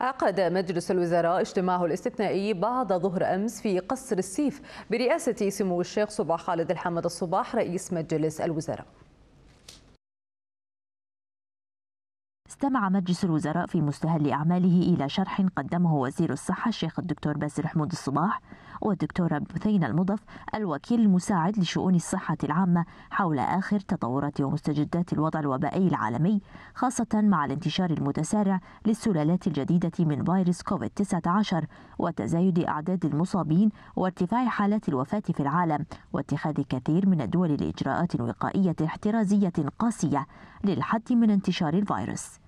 عقد مجلس الوزراء اجتماعه الاستثنائي بعد ظهر أمس في قصر السيف برئاسة سمو الشيخ صباح خالد الحمد الصباح رئيس مجلس الوزراء استمع مجلس الوزراء في مستهل أعماله إلى شرح قدمه وزير الصحة الشيخ الدكتور باسل حمود الصباح والدكتورة بثينة المضف الوكيل المساعد لشؤون الصحة العامة حول آخر تطورات ومستجدات الوضع الوبائي العالمي خاصة مع الانتشار المتسارع للسلالات الجديدة من فيروس كوفيد 19 وتزايد أعداد المصابين وارتفاع حالات الوفاة في العالم واتخاذ كثير من الدول لإجراءات وقائية احترازية قاسية للحد من انتشار الفيروس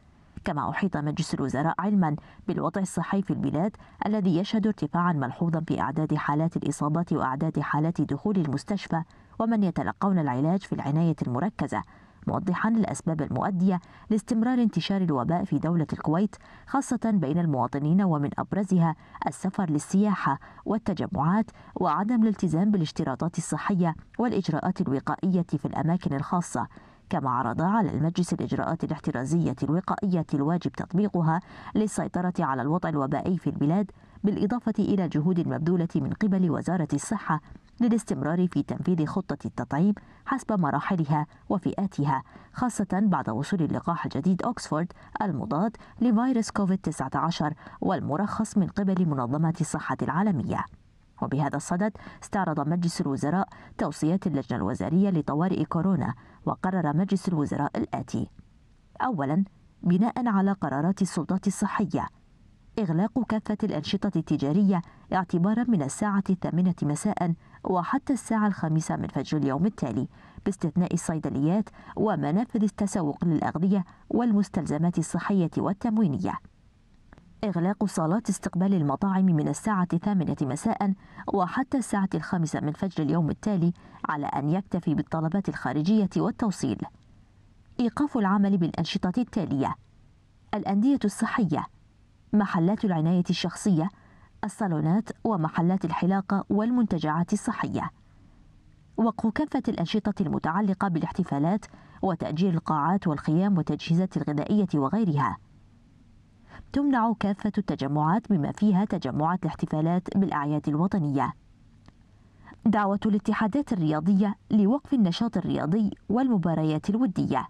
كما أحيط مجلس الوزراء علما بالوضع الصحي في البلاد الذي يشهد ارتفاعا ملحوظا في أعداد حالات الإصابات وأعداد حالات دخول المستشفى ومن يتلقون العلاج في العناية المركزة موضحا الأسباب المؤدية لاستمرار انتشار الوباء في دولة الكويت خاصة بين المواطنين ومن أبرزها السفر للسياحة والتجمعات وعدم الالتزام بالاشتراطات الصحية والإجراءات الوقائية في الأماكن الخاصة كما عرض على المجلس الإجراءات الاحترازية الوقائية الواجب تطبيقها للسيطرة على الوضع الوبائي في البلاد بالإضافة إلى جهود مبذولة من قبل وزارة الصحة للاستمرار في تنفيذ خطة التطعيم حسب مراحلها وفئاتها خاصة بعد وصول اللقاح الجديد أوكسفورد المضاد لفيروس كوفيد-19 والمرخص من قبل منظمة الصحة العالمية وبهذا الصدد استعرض مجلس الوزراء توصيات اللجنة الوزارية لطوارئ كورونا وقرر مجلس الوزراء الآتي أولا بناء على قرارات السلطات الصحية إغلاق كافة الأنشطة التجارية اعتبارا من الساعة الثامنة مساء وحتى الساعة الخامسة من فجر اليوم التالي باستثناء الصيدليات ومنافذ التسوق للأغذية والمستلزمات الصحية والتموينية إغلاق صالات استقبال المطاعم من الساعة الثامنة مساء وحتى الساعة الخامسة من فجر اليوم التالي على أن يكتفي بالطلبات الخارجية والتوصيل إيقاف العمل بالأنشطة التالية الأندية الصحية محلات العناية الشخصية الصالونات ومحلات الحلاقة والمنتجعات الصحية وقف كافة الأنشطة المتعلقة بالاحتفالات وتأجير القاعات والخيام والتجهيزات الغذائية وغيرها تمنع كافة التجمعات بما فيها تجمعات الاحتفالات بالأعياد الوطنية دعوة الاتحادات الرياضية لوقف النشاط الرياضي والمباريات الودية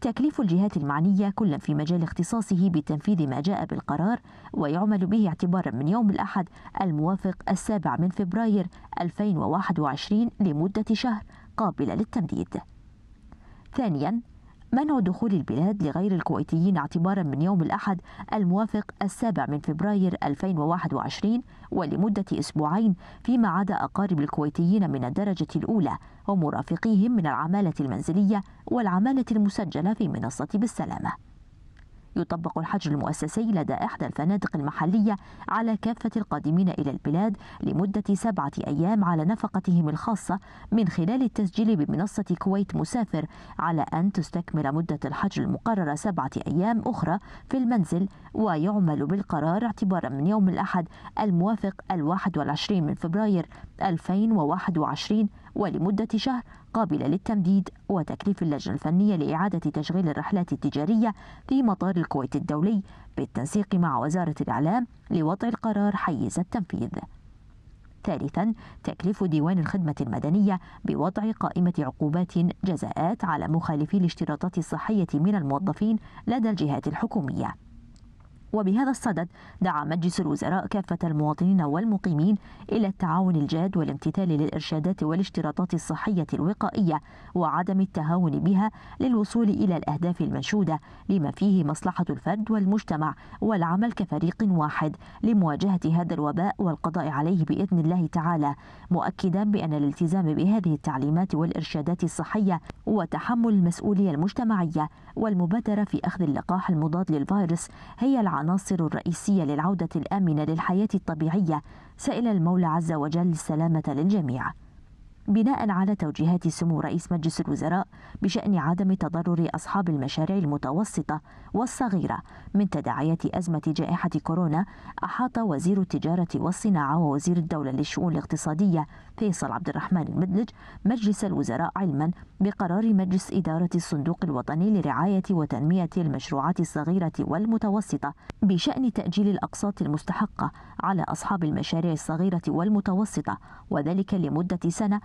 تكليف الجهات المعنية كل في مجال اختصاصه بتنفيذ ما جاء بالقرار ويعمل به اعتبارا من يوم الأحد الموافق السابع من فبراير 2021 لمدة شهر قابلة للتمديد ثانيا منع دخول البلاد لغير الكويتيين اعتبارا من يوم الأحد الموافق السابع من فبراير 2021 ولمدة أسبوعين فيما عدا أقارب الكويتيين من الدرجة الأولى ومرافقيهم من العمالة المنزلية والعمالة المسجلة في منصة بالسلامة يطبق الحجر المؤسسي لدى إحدى الفنادق المحلية على كافة القادمين إلى البلاد لمدة سبعة أيام على نفقتهم الخاصة من خلال التسجيل بمنصة كويت مسافر على أن تستكمل مدة الحجر المقررة سبعة أيام أخرى في المنزل ويعمل بالقرار اعتبارا من يوم الأحد الموافق الواحد والعشرين من فبراير 2021 ولمدة شهر قابلة للتمديد وتكليف اللجنة الفنية لإعادة تشغيل الرحلات التجارية في مطار الكويت الدولي بالتنسيق مع وزارة الإعلام لوضع القرار حيز التنفيذ ثالثا تكليف ديوان الخدمة المدنية بوضع قائمة عقوبات جزاءات على مخالفي الاشتراطات الصحية من الموظفين لدى الجهات الحكومية وبهذا الصدد دعا مجلس الوزراء كافة المواطنين والمقيمين إلى التعاون الجاد والامتثال للإرشادات والاشتراطات الصحية الوقائية وعدم التهاون بها للوصول إلى الأهداف المنشودة لما فيه مصلحة الفرد والمجتمع والعمل كفريق واحد لمواجهة هذا الوباء والقضاء عليه بإذن الله تعالى مؤكدا بأن الالتزام بهذه التعليمات والإرشادات الصحية وتحمل المسؤولية المجتمعية والمبادرة في أخذ اللقاح المضاد للفيروس هي العمل العناصر الرئيسية للعودة الآمنة للحياة الطبيعية سائل المولى عز وجل السلامة للجميع بناء على توجيهات سمو رئيس مجلس الوزراء بشأن عدم تضرر أصحاب المشاريع المتوسطة والصغيرة من تداعيات أزمة جائحة كورونا أحاط وزير التجارة والصناعة ووزير الدولة للشؤون الاقتصادية فيصل عبد الرحمن المدلج مجلس الوزراء علما بقرار مجلس إدارة الصندوق الوطني لرعاية وتنمية المشروعات الصغيرة والمتوسطة بشأن تأجيل الأقساط المستحقة على أصحاب المشاريع الصغيرة والمتوسطة وذلك لمدة سنة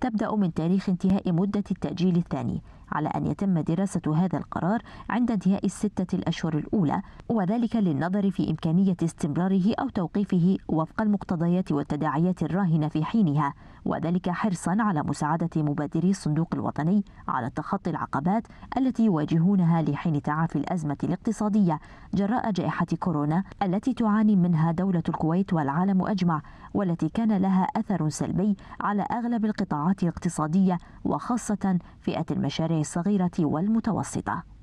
تبدأ من تاريخ انتهاء مدة التأجيل الثاني على أن يتم دراسة هذا القرار عند انتهاء الستة الأشهر الأولى وذلك للنظر في إمكانية استمراره أو توقيفه وفق المقتضيات والتداعيات الراهنة في حينها وذلك حرصا على مساعدة مبادري الصندوق الوطني على تخطي العقبات التي يواجهونها لحين تعافي الأزمة الاقتصادية جراء جائحة كورونا التي تعاني منها دولة الكويت والعالم أجمع والتي كان لها أثر سلبي على أغلب القطاعات القطاعات الاقتصادية وخاصة فئة المشاريع الصغيرة والمتوسطة